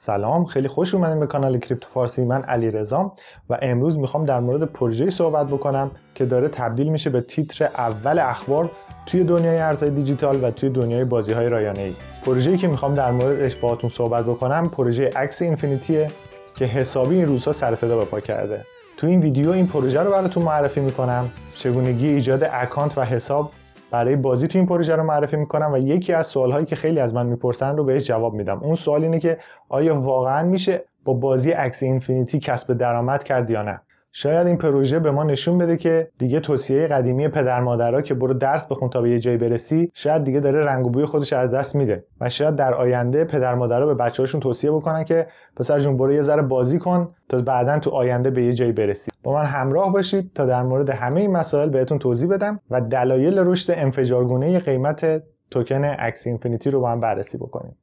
سلام خیلی خوش اومدین به کانال کریپتو فارسی من علی رزام و امروز میخوام در مورد پروژه صحبت بکنم که داره تبدیل میشه به تیتر اول اخبار توی دنیای ارزهای دیجیتال و توی دنیای بازی های رایانه ای پروژه‌ای که میخوام در موردش باهاتون صحبت بکنم پروژه عکس اینفینیتیه که حسابی این روزها سر صدا به پا کرده تو این ویدیو این پروژه رو براتون معرفی میکنم چگونگی ایجاد اکانت و حساب برای بازی تو این پروژه رو معرفی میکنم و یکی از سوالهایی که خیلی از من میپرسن رو بهش جواب میدم اون سوال اینه که آیا واقعا میشه با بازی عکس اینفینیتی کسب درآمد کرد یا نه شاید این پروژه به ما نشون بده که دیگه توصیه قدیمی پدر مادرها که برو درس بخون تا به یه جایی برسی شاید دیگه داره رنگ و بوی خودش از دست میده و شاید در آینده پدر مادرها به بچه‌هاشون توصیه بکنن که پسر جون برو یه ذره بازی کن تا بعدا تو آینده به یه جایی برسی با من همراه باشید تا در مورد همه این مسائل بهتون توضیح بدم و دلایل رشد انفجارگونه قیمت توکن اکس اینفینیتی رو با هم بررسی بکنیم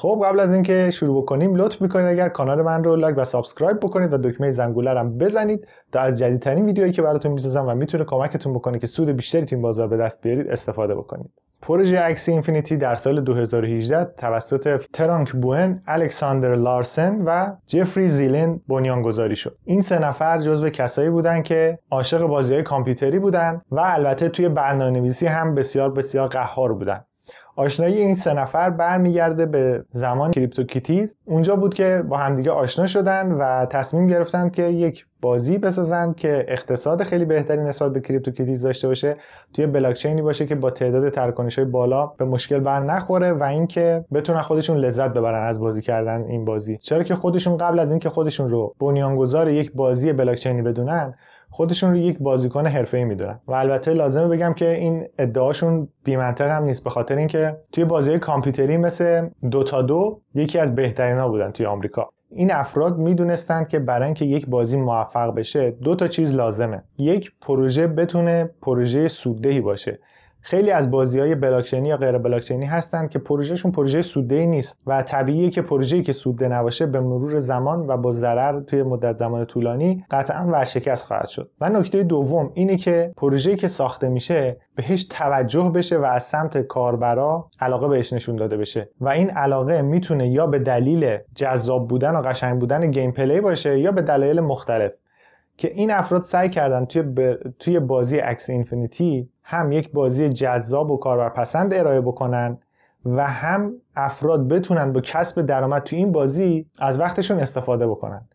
خب قبل از اینکه شروع بکنیم لطف میکنید اگر کانال من رو لایک و سابسکرایب بکنید و دکمه زنگوله رو هم بزنید تا از جدیدترین ویدیوهایی که براتون میسازم و میتونه کمکتون بکنه که سود بیشتری تو این بازار به دست بیارید استفاده بکنید پروژه اکسی اینفینیتی در سال 2018 توسط ترانک بوئن، الکساندر لارسن و جفری زیلن گذاری شد. این سه نفر جزو کسایی بودند که عاشق های کامپیوتری بودند و البته توی برنامه‌نویسی هم بسیار بسیار قهار بودند. آشنایی این سه نفر برمیگرده به زمان کریپتو کیتیز اونجا بود که با همدیگه آشنا شدن و تصمیم گرفتن که یک بازی بسازند که اقتصاد خیلی بهتری نسبت به کریپتو کیتیز داشته باشه توی بلاکچینی باشه که با تعداد ترکنش های بالا به مشکل بر نخوره و اینکه بتونن خودشون لذت ببرن از بازی کردن این بازی چرا که خودشون قبل از اینکه خودشون رو بنیانگذار یک بازی بلاکچینی بدونن خودشون رو یک بازیکن حرفه‌ای میدونن و البته لازمه بگم که این ادعاشون بی‌منطق هم نیست به خاطر اینکه توی بازی کامپیوتری مثل دو تا دو یکی از بهترین‌ها بودن توی آمریکا این افراد میدونستند که برای اینکه یک بازی موفق بشه دو تا چیز لازمه یک پروژه بتونه پروژه سوددهی باشه خیلی از بازی های بلاکچینی یا غیر بلاکچینی هستن که پروژهشون پروژه سودی نیست و طبیعیه که پروژه‌ای که سودده نباشه به مرور زمان و با ضرر توی مدت زمان طولانی قطعا ورشکست خواهد شد و نکته دوم اینه که پروژه‌ای که ساخته میشه بهش توجه بشه و از سمت کاربرا علاقه بهش نشون داده بشه و این علاقه میتونه یا به دلیل جذاب بودن و قشنگ بودن گیم پلی باشه یا به دلایل مختلف که این افراد سعی کردن توی, توی بازی اکس اینفینیتی هم یک بازی جذاب و کاربرپسند ارائه بکنن و هم افراد بتونن با کسب درآمد تو این بازی از وقتشون استفاده بکنن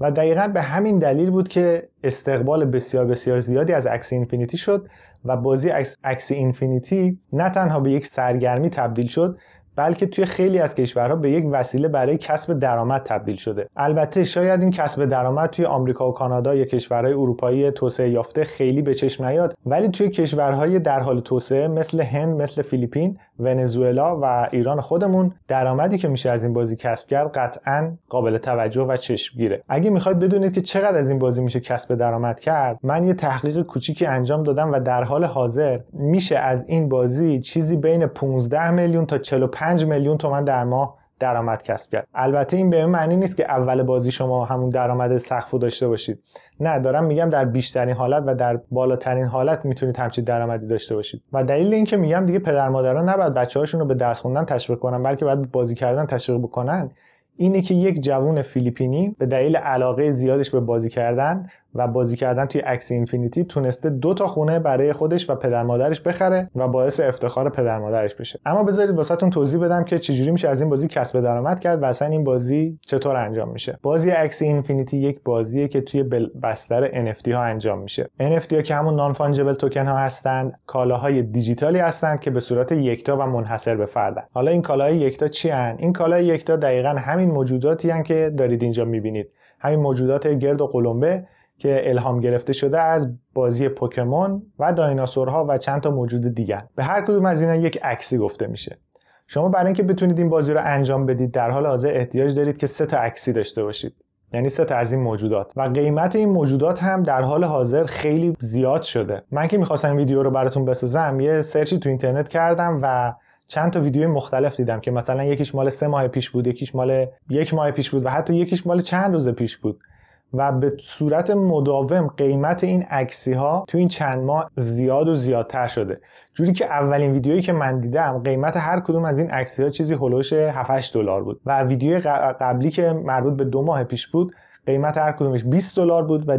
و دقیقا به همین دلیل بود که استقبال بسیار بسیار زیادی از عکس اینفینیتی شد و بازی اکسی اینفینیتی نه تنها به یک سرگرمی تبدیل شد بلکه توی خیلی از کشورها به یک وسیله برای کسب درآمد تبدیل شده البته شاید این کسب درآمد توی آمریکا و کانادا یا کشورهای اروپایی توسعه یافته خیلی به چشم نیاد ولی توی کشورهای در حال توسعه مثل هند مثل فیلیپین ونزوئلا و ایران خودمون درآمدی که میشه از این بازی کسب کرد قطعا قابل توجه و چشمگیره اگه میخواید بدونید که چقدر از این بازی میشه کسب درآمد کرد من یه تحقیق کوچیکی انجام دادم و در حال حاضر میشه از این بازی چیزی بین 15 میلیون تا 45 5 میلیون تومن در ماه درآمد کسب کرد البته این به این معنی نیست که اول بازی شما همون درآمد سقفو داشته باشید نه دارم میگم در بیشترین حالت و در بالاترین حالت میتونید همچین درآمدی داشته باشید و دلیل اینکه میگم دیگه پدر مادران نباید بچه‌هاشون رو به درس خوندن تشویق کنن بلکه باید بازی کردن تشویق بکنن اینه که یک جوون فیلیپینی به دلیل علاقه زیادش به بازی کردن و بازی کردن توی عکس اینفینیتی تونسته دو تا خونه برای خودش و پدر مادرش بخره و باعث افتخار پدر مادرش بشه اما بذارید واسهتون توضیح بدم که چجوری میشه از این بازی کسب درآمد کرد و اصلا این بازی چطور انجام میشه بازی عکس اینفینیتی یک بازیه که توی بستر NFT ها انجام میشه NFT ها که همون نان فانجبل توکن ها هستند کالاهای دیجیتالی هستند که به صورت یکتا و منحصر به فردن حالا این کالاهای یکتا چی هن؟ این کالاهای یکتا دقیقا همین موجوداتی هن که دارید اینجا میبینید همین موجودات گرد و قلمبه که الهام گرفته شده از بازی پوکمون و دایناسورها و چند تا موجود دیگر به هر کدوم از اینا یک عکسی گفته میشه شما برای اینکه بتونید این بازی رو انجام بدید در حال حاضر احتیاج دارید که سه تا عکسی داشته باشید یعنی سه تا از این موجودات و قیمت این موجودات هم در حال حاضر خیلی زیاد شده من که میخواستم ویدیو رو براتون بسازم یه سرچی تو اینترنت کردم و چند تا ویدیو مختلف دیدم که مثلا یکیش مال سه ماه پیش بود یکیش مال یک ماه پیش بود و حتی یکیش مال چند روز پیش بود و به صورت مداوم قیمت این عکسی ها تو این چند ماه زیاد و زیادتر شده جوری که اولین ویدیویی که من دیدم قیمت هر کدوم از این عکسی ها چیزی هلوش 7 دلار بود و ویدیوی قبلی که مربوط به دو ماه پیش بود قیمت هر کدومش 20 دلار بود و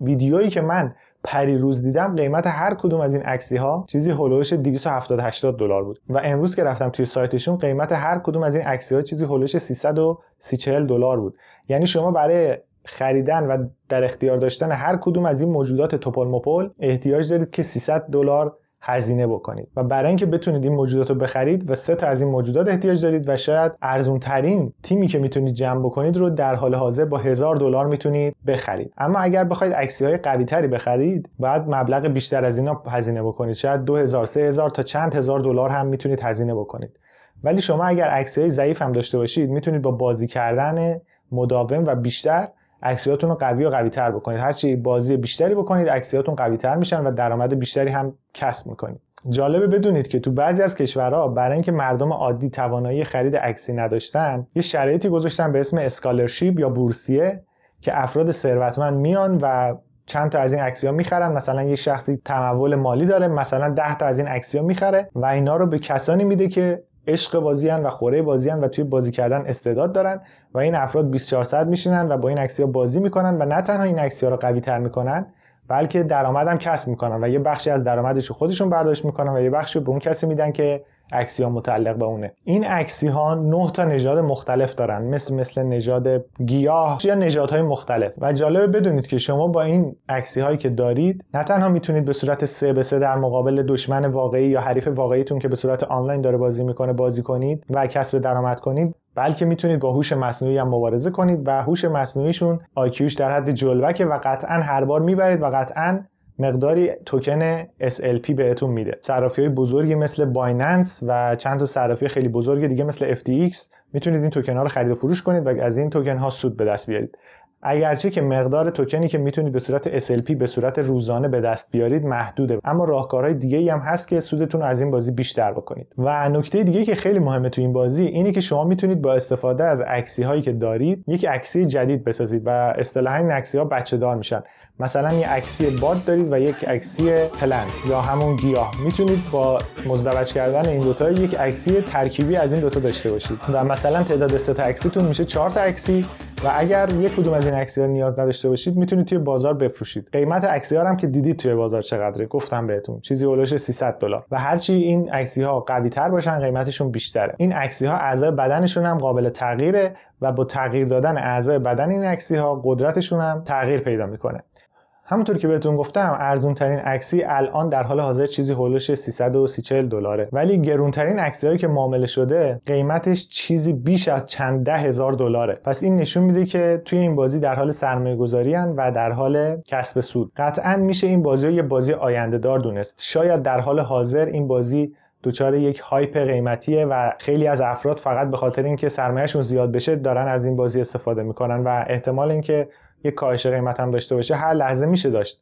ویدیویی که من پری روز دیدم قیمت هر کدوم از این عکسی ها چیزی هلوش 270 دلار بود و امروز که رفتم توی سایتشون قیمت هر کدوم از این عکسی ها چیزی هلوش 330 دلار بود یعنی شما برای خریدن و در اختیار داشتن هر کدوم از این موجودات مپول احتیاج دارید که 300 دلار هزینه بکنید و برای اینکه بتونید این موجودات رو بخرید و سه تا از این موجودات احتیاج دارید و شاید ارزون ترین تیمی که میتونید جمع بکنید رو در حال حاضر با هزار دلار میتونید بخرید اما اگر بخواید عکسی های قوی تری بخرید باید مبلغ بیشتر از اینا هزینه بکنید شاید 2000 3000 تا چند هزار دلار هم میتونید هزینه بکنید ولی شما اگر عکسی ضعیف هم داشته باشید میتونید با بازی کردن مداوم و بیشتر اکسیاتون رو قوی و قوی تر بکنید هرچی بازی بیشتری بکنید اکسیاتون قوی تر میشن و درآمد بیشتری هم کسب میکنید جالبه بدونید که تو بعضی از کشورها برای اینکه مردم عادی توانایی خرید عکسی نداشتن یه شرایطی گذاشتن به اسم اسکالرشیپ یا بورسیه که افراد ثروتمند میان و چند تا از این عکسیا میخرن مثلا یه شخصی تمول مالی داره مثلا 10 تا از این عکسیا میخره و اینا رو به کسانی میده که عشق بازی و خوره بازی و توی بازی کردن استعداد دارن و این افراد 24 ساعت میشینن و با این عکسیا بازی میکنن و نه تنها این عکسیا رو قوی تر میکنن بلکه درآمدم هم کسب میکنن و یه بخشی از درآمدش خودشون برداشت میکنن و یه بخشی به اون کسی میدن که عکسی ها متعلق به اونه این عکسی ها نه تا نژاد مختلف دارن مثل مثل نژاد گیاه یا نژادهای مختلف و جالبه بدونید که شما با این عکسی هایی که دارید نه تنها میتونید به صورت سه به سه در مقابل دشمن واقعی یا حریف واقعیتون که به صورت آنلاین داره بازی میکنه بازی کنید و کسب درآمد کنید بلکه میتونید با هوش مصنوعی هم مبارزه کنید و هوش مصنوعیشون آیکیوش در حد جلوکه و قطعا هر بار میبرید و قطعا مقداری توکن SLP بهتون میده صرافی های بزرگی مثل بایننس و چند تا صرافی خیلی بزرگ دیگه مثل FTX میتونید این توکن ها رو خرید و فروش کنید و از این توکن ها سود به دست بیارید اگرچه که مقدار توکنی که میتونید به صورت SLP به صورت روزانه به دست بیارید محدوده اما راهکارهای دیگه هم هست که سودتون از این بازی بیشتر بکنید و نکته دیگه که خیلی مهمه تو این بازی اینه که شما میتونید با استفاده از عکسی هایی که دارید یک عکسی جدید بسازید و اصطلاحا این عکسی ها بچه دار میشن مثلا یه عکسی باد دارید و یک عکسی پلنت یا همون گیاه میتونید با مزدوج کردن این دوتا یک عکسی ترکیبی از این دوتا داشته باشید و مثلا تعداد سه عکسیتون میشه چهار عکسی و اگر یک کدوم از این عکسیا نیاز نداشته باشید میتونید توی بازار بفروشید قیمت عکسیا هم که دیدید توی بازار چقدره گفتم بهتون چیزی اولش 300 دلار و هرچی این عکسی ها قوی تر باشن قیمتشون بیشتره این عکسی ها اعضای بدنشون هم قابل تغییره و با تغییر دادن اعضای بدن این عکسی ها قدرتشون هم تغییر پیدا میکنه همونطور که بهتون گفتم ارزون ترین عکسی الان در حال حاضر چیزی هولوش 334 دلاره ولی گرون ترین عکسی هایی که معامله شده قیمتش چیزی بیش از چند ده هزار دلاره پس این نشون میده که توی این بازی در حال سرمایه گذاری و در حال کسب سود قطعا میشه این بازی یه بازی آینده دار دونست شاید در حال حاضر این بازی دچار یک هایپ قیمتیه و خیلی از افراد فقط به خاطر اینکه سرمایهشون زیاد بشه دارن از این بازی استفاده میکنن و احتمال اینکه یه کاهش قیمت هم داشته باشه هر لحظه میشه داشت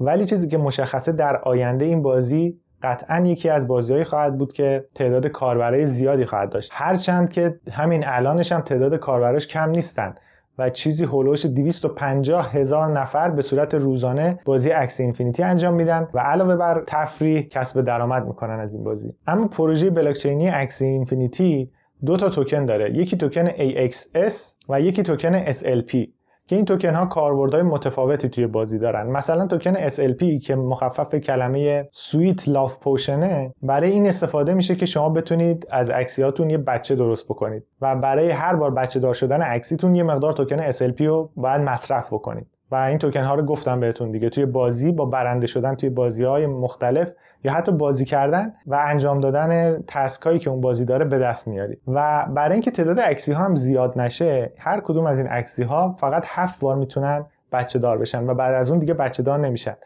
ولی چیزی که مشخصه در آینده این بازی قطعا یکی از بازیهایی خواهد بود که تعداد کاربرای زیادی خواهد داشت هرچند که همین الانش هم تعداد کاربراش کم نیستن و چیزی هولوش 250 هزار نفر به صورت روزانه بازی عکس اینفینیتی انجام میدن و علاوه بر تفریح کسب درآمد میکنن از این بازی اما پروژه بلاکچینی عکس اینفینیتی دو تا توکن داره یکی توکن AXS و یکی توکن SLP که این توکن ها کاربردهای متفاوتی توی بازی دارن مثلا توکن SLP که مخفف کلمه سویت لاف پوشنه برای این استفاده میشه که شما بتونید از عکسیاتون یه بچه درست بکنید و برای هر بار بچه دار شدن عکسیتون یه مقدار توکن SLP رو باید مصرف بکنید و این توکن ها رو گفتم بهتون دیگه توی بازی با برنده شدن توی بازی های مختلف یا حتی بازی کردن و انجام دادن تسکایی که اون بازی داره به دست میاری و برای اینکه تعداد عکسی ها هم زیاد نشه هر کدوم از این عکسی ها فقط هفت بار میتونن بچه دار بشن و بعد از اون دیگه بچه دار نمیشن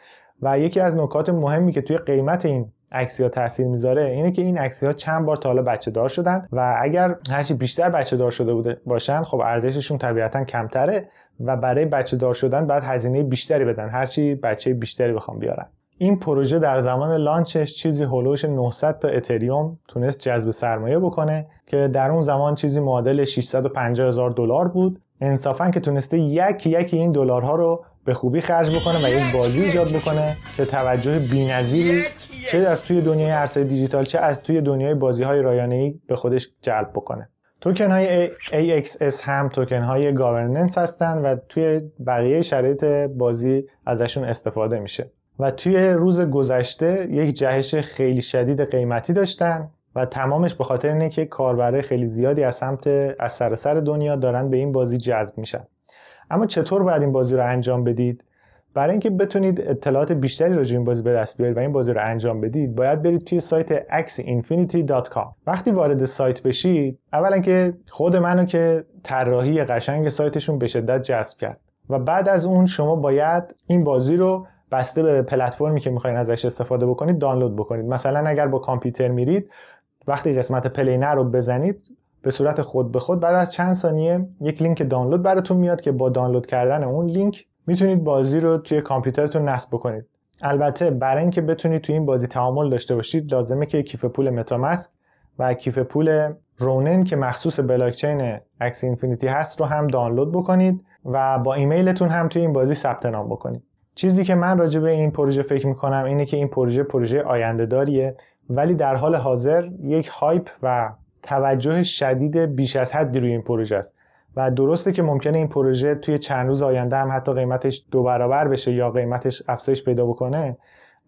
و یکی از نکات مهمی که توی قیمت این عکسی ها تاثیر میذاره اینه که این عکسی ها چند بار تا حالا بچه دار شدن و اگر هرچی بیشتر بچه دار شده بوده باشن خب ارزششون طبیعتا کمتره و برای بچه دار شدن بعد هزینه بیشتری بدن هرچی بچه بیشتری بخوام بیارن این پروژه در زمان لانچش چیزی هولوش 900 تا اتریوم تونست جذب سرمایه بکنه که در اون زمان چیزی معادل 650 هزار دلار بود انصافا که تونسته یک یکی این دلارها رو به خوبی خرج بکنه و یک بازی ایجاد بکنه که توجه بی‌نظیری چه از توی دنیای عرصه دیجیتال چه از توی دنیای بازی های به خودش جلب بکنه توکن های AXS هم توکن های گاورننس هستند و توی بقیه شرایط بازی ازشون استفاده میشه و توی روز گذشته یک جهش خیلی شدید قیمتی داشتن و تمامش به خاطر اینه که کاربرای خیلی زیادی از سمت از سراسر سر دنیا دارن به این بازی جذب میشن اما چطور باید این بازی رو انجام بدید برای اینکه بتونید اطلاعات بیشتری راجع این بازی به دست بیارید و این بازی رو انجام بدید باید برید توی سایت axinfinity.com وقتی وارد سایت بشید اولا که خود منو که طراحی قشنگ سایتشون به شدت جذب کرد و بعد از اون شما باید این بازی رو بسته به پلتفرمی که میخواین ازش استفاده بکنید دانلود بکنید مثلا اگر با کامپیوتر میرید وقتی قسمت پلینر رو بزنید به صورت خود به خود بعد از چند ثانیه یک لینک دانلود براتون میاد که با دانلود کردن اون لینک میتونید بازی رو توی کامپیوترتون نصب بکنید البته برای اینکه بتونید توی این بازی تعامل داشته باشید لازمه که کیف پول متامسک و کیف پول رونن که مخصوص بلاکچین اکس اینفینیتی هست رو هم دانلود بکنید و با ایمیلتون هم توی این بازی ثبت نام بکنید چیزی که من راجع به این پروژه فکر میکنم اینه که این پروژه پروژه آینده داریه ولی در حال حاضر یک هایپ و توجه شدید بیش از حدی روی این پروژه است و درسته که ممکنه این پروژه توی چند روز آینده هم حتی قیمتش دو برابر بشه یا قیمتش افزایش پیدا بکنه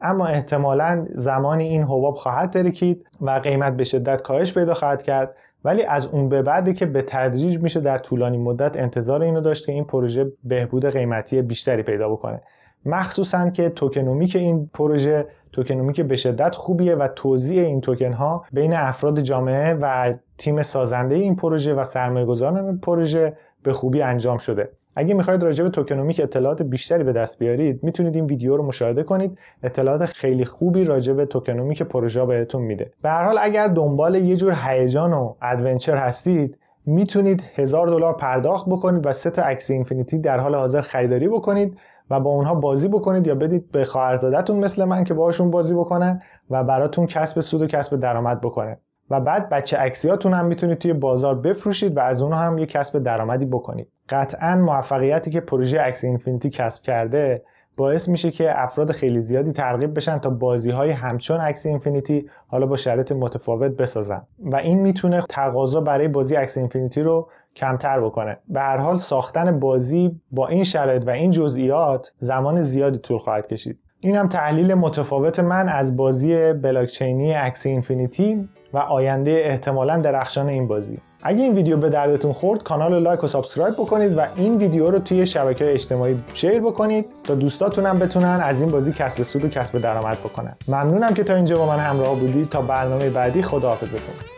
اما احتمالا زمانی این حباب خواهد ترکید و قیمت به شدت کاهش پیدا خواهد کرد ولی از اون به بعدی که به تدریج میشه در طولانی مدت انتظار اینو داشت که این پروژه بهبود قیمتی بیشتری پیدا بکنه مخصوصا که توکنومیک این پروژه توکنومیک به شدت خوبیه و توزیع این توکن ها بین افراد جامعه و تیم سازنده این پروژه و سرمایه گذاران پروژه به خوبی انجام شده اگه میخواید راجع به توکنومیک اطلاعات بیشتری به دست بیارید میتونید این ویدیو رو مشاهده کنید اطلاعات خیلی خوبی راجع به توکنومیک پروژه بهتون میده به هر حال اگر دنبال یه جور هیجان و ادونچر هستید میتونید هزار دلار پرداخت بکنید و سه تا عکس اینفینیتی در حال حاضر خریداری بکنید و با اونها بازی بکنید یا بدید به خواهرزادهتون مثل من که باشون بازی بکنن و براتون کسب سود و کسب درآمد بکنه و بعد بچه عکسیاتون هم میتونید توی بازار بفروشید و از اونها هم یه کسب درآمدی بکنید قطعا موفقیتی که پروژه عکس اینفینیتی کسب کرده باعث میشه که افراد خیلی زیادی ترغیب بشن تا بازی های همچون عکس اینفینیتی حالا با شرایط متفاوت بسازن و این میتونه تقاضا برای بازی عکس اینفینیتی رو کمتر بکنه به هر حال ساختن بازی با این شرایط و این جزئیات زمان زیادی طول خواهد کشید این هم تحلیل متفاوت من از بازی بلاکچینی عکس اینفینیتی و آینده احتمالا درخشان این بازی اگه این ویدیو به دردتون خورد کانال رو لایک و سابسکرایب بکنید و این ویدیو رو توی شبکه اجتماعی شیر بکنید تا دوستاتون بتونن از این بازی کسب سود و کسب درآمد بکنن ممنونم که تا اینجا با من همراه بودید تا برنامه بعدی خداحافظتون